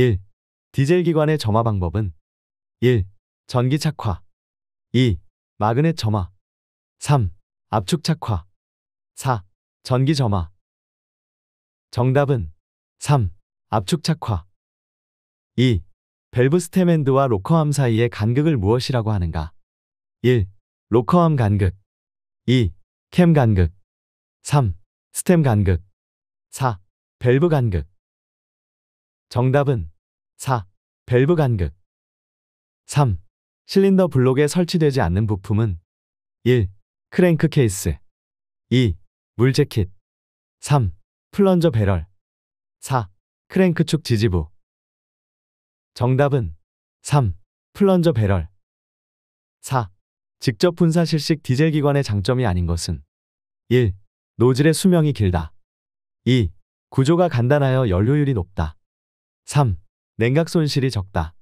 1. 디젤 기관의 점화 방법은 1. 전기 착화 2. 마그넷 점화 3. 압축 착화 4. 전기 점화 정답은 3. 압축 착화 2. 밸브 스템 엔드와 로커암 사이의 간극을 무엇이라고 하는가? 1. 로커암 간극 2. 캠 간극 3. 스템 간극 4. 밸브 간극 정답은 4. 밸브 간극 3. 실린더 블록에 설치되지 않는 부품은 1. 크랭크 케이스 2. 물 재킷 3. 플런저 배럴 4. 크랭크축 지지부 정답은 3. 플런저 배럴 4. 직접 분사실식 디젤 기관의 장점이 아닌 것은 1. 노즐의 수명이 길다 2. 구조가 간단하여 연료율이 높다 3. 냉각 손실이 적다.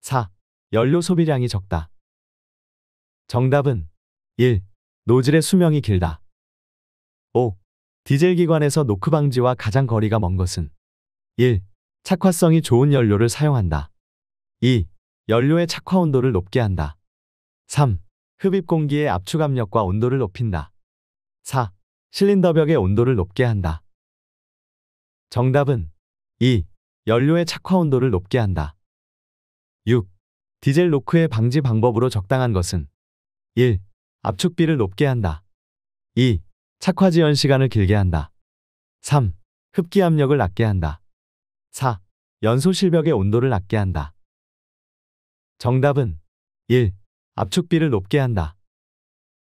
4. 연료 소비량이 적다. 정답은 1. 노즐의 수명이 길다. 5. 디젤 기관에서 노크 방지와 가장 거리가 먼 것은 1. 착화성이 좋은 연료를 사용한다. 2. 연료의 착화 온도를 높게 한다. 3. 흡입 공기의 압축 압력과 온도를 높인다. 4. 실린더 벽의 온도를 높게 한다. 정답은 2. 연료의 착화 온도를 높게 한다. 6. 디젤 노크의 방지 방법으로 적당한 것은 1. 압축비를 높게 한다. 2. 착화 지연 시간을 길게 한다. 3. 흡기 압력을 낮게 한다. 4. 연소 실벽의 온도를 낮게 한다. 정답은 1. 압축비를 높게 한다.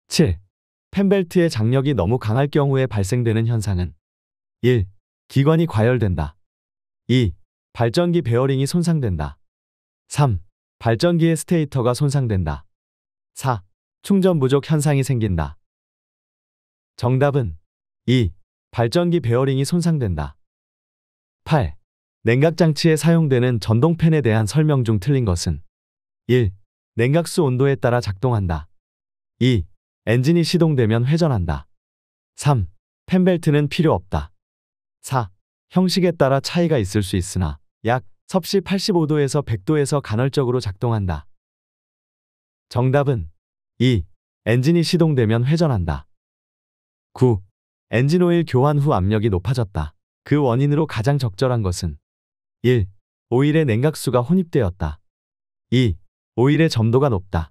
7. 펜벨트의 장력이 너무 강할 경우에 발생되는 현상은 1. 기관이 과열된다. 2. 발전기 베어링이 손상된다. 3. 발전기의 스테이터가 손상된다. 4. 충전 부족 현상이 생긴다. 정답은 2. 발전기 베어링이 손상된다. 8. 냉각장치에 사용되는 전동팬에 대한 설명 중 틀린 것은 1. 냉각수 온도에 따라 작동한다. 2. 엔진이 시동되면 회전한다. 3. 팬벨트는 필요 없다. 4. 형식에 따라 차이가 있을 수 있으나 약 섭씨 85도에서 100도에서 간헐적으로 작동한다. 정답은 2. 엔진이 시동되면 회전한다. 9. 엔진 오일 교환 후 압력이 높아졌다. 그 원인으로 가장 적절한 것은 1. 오일의 냉각수가 혼입되었다. 2. 오일의 점도가 높다.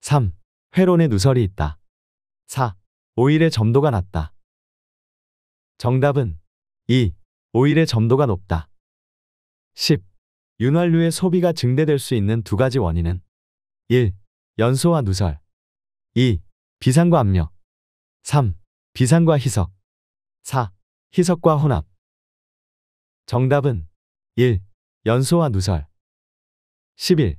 3. 회론의 누설이 있다. 4. 오일의 점도가 낮다. 정답은 2. 오일의 점도가 높다. 10. 윤활유의 소비가 증대될 수 있는 두 가지 원인은 1. 연소와 누설 2. 비상과 압력 3. 비상과 희석 4. 희석과 혼합 정답은 1. 연소와 누설 11.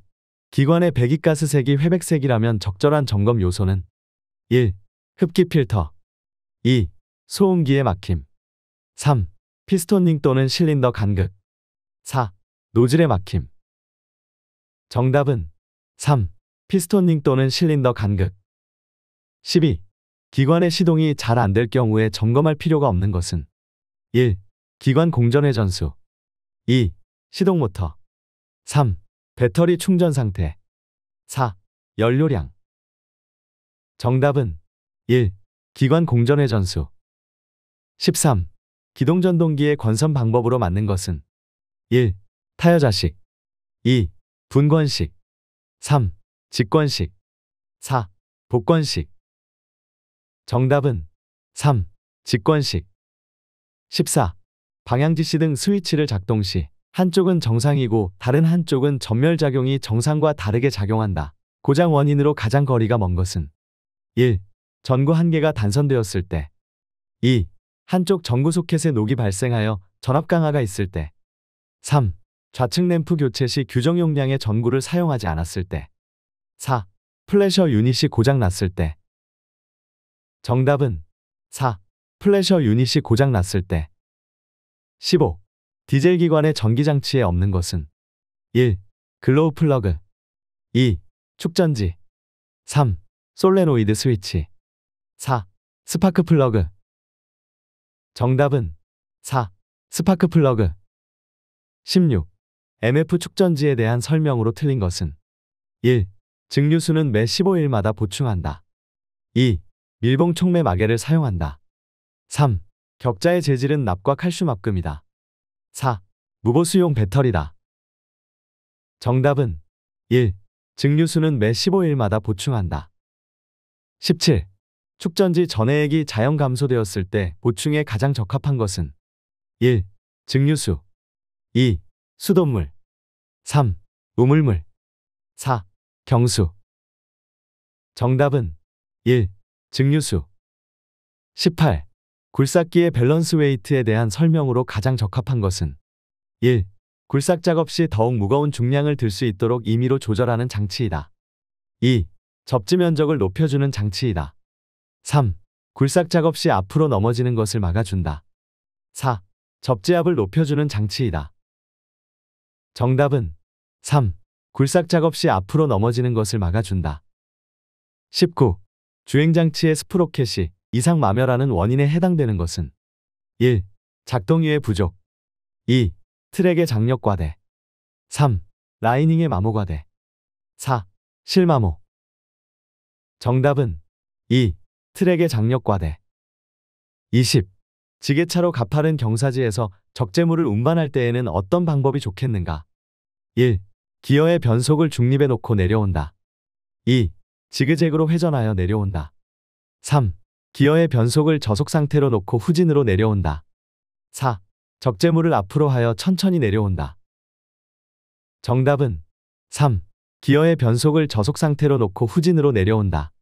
기관의 배기가스색이 회백색이라면 적절한 점검 요소는 1. 흡기 필터 2. 소음기의 막힘 3. 피스톤링 또는 실린더 간극 4. 노즐의 막힘 정답은 3. 피스톤링 또는 실린더 간극 12. 기관의 시동이 잘 안 될 경우에 점검할 필요가 없는 것은 1. 기관 공전의 전수 2. 시동 모터 3. 배터리 충전 상태 4. 연료량 정답은 1. 기관 공전의 전수 13. 기동전동기의 건선 방법으로 맞는 것은 1. 타여자식 2. 분권식 3. 직권식 4. 복권식 정답은 3. 직권식 14. 방향지시 등 스위치를 작동 시 한쪽은 정상이고 다른 한쪽은 전멸작용이 정상과 다르게 작용한다. 고장 원인으로 가장 거리가 먼 것은 1. 전구 한계가 단선되었을 때 2. 한쪽 전구 소켓에 녹이 발생하여 전압 강화가 있을 때 3. 좌측 램프 교체 시 규정 용량의 전구를 사용하지 않았을 때 4. 플래셔 유닛이 고장 났을 때 정답은 4. 플래셔 유닛이 고장 났을 때 15. 디젤 기관의 전기장치에 없는 것은 1. 글로우 플러그 2. 축전지 3. 솔레노이드 스위치 4. 스파크 플러그 정답은 4. 스파크 플러그 16. MF 축전지에 대한 설명으로 틀린 것은 1. 증류수는 매 15일마다 보충한다. 2. 밀봉 촉매 마개를 사용한다. 3. 격자의 재질은 납과 칼슘합금이다. 4. 무보수용 배터리다. 정답은 1. 증류수는 매 15일마다 보충한다. 17. 축전지 전해액이 자연 감소되었을 때 보충에 가장 적합한 것은 1. 증류수 2. 수돗물 3. 우물물 4. 경수 정답은 1. 증류수 18. 굴삭기의 밸런스 웨이트에 대한 설명으로 가장 적합한 것은 1. 굴삭 작업 시 더욱 무거운 중량을 들 수 있도록 임의로 조절하는 장치이다. 2. 접지 면적을 높여주는 장치이다. 3. 굴삭 작업 시 앞으로 넘어지는 것을 막아준다. 4. 접지압을 높여주는 장치이다. 정답은 3. 굴삭 작업 시 앞으로 넘어지는 것을 막아준다. 19. 주행장치의 스프로켓이 이상 마멸하는 원인에 해당되는 것은 1. 작동유의 부족 2. 트랙의 장력 과대 3. 라이닝의 마모 과대 4. 실마모 정답은 2. 트랙의 장력 과대 20. 지게차로 가파른 경사지에서 적재물을 운반할 때에는 어떤 방법이 좋겠는가? 1. 기어의 변속을 중립에 놓고 내려온다. 2. 지그재그로 회전하여 내려온다. 3. 기어의 변속을 저속 상태로 놓고 후진으로 내려온다. 4. 적재물을 앞으로 하여 천천히 내려온다. 정답은 3. 기어의 변속을 저속 상태로 놓고 후진으로 내려온다.